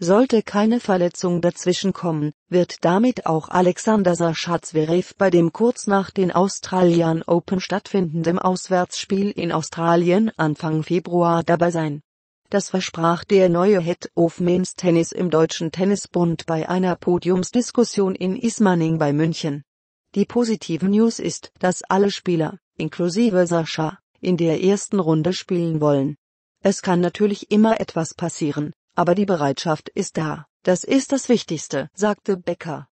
Sollte keine Verletzung dazwischen kommen, wird damit auch Alexander Saschazwerev bei dem kurz nach den Australian Open stattfindenden Auswärtsspiel in Australien Anfang Februar dabei sein. Das versprach der neue Head of Men's Tennis im Deutschen Tennisbund bei einer Podiumsdiskussion in Ismaning bei München. Die positive News ist, dass alle Spieler, inklusive Sascha, in der ersten Runde spielen wollen. Es kann natürlich immer etwas passieren, aber die Bereitschaft ist da. Das ist das Wichtigste, sagte Becker.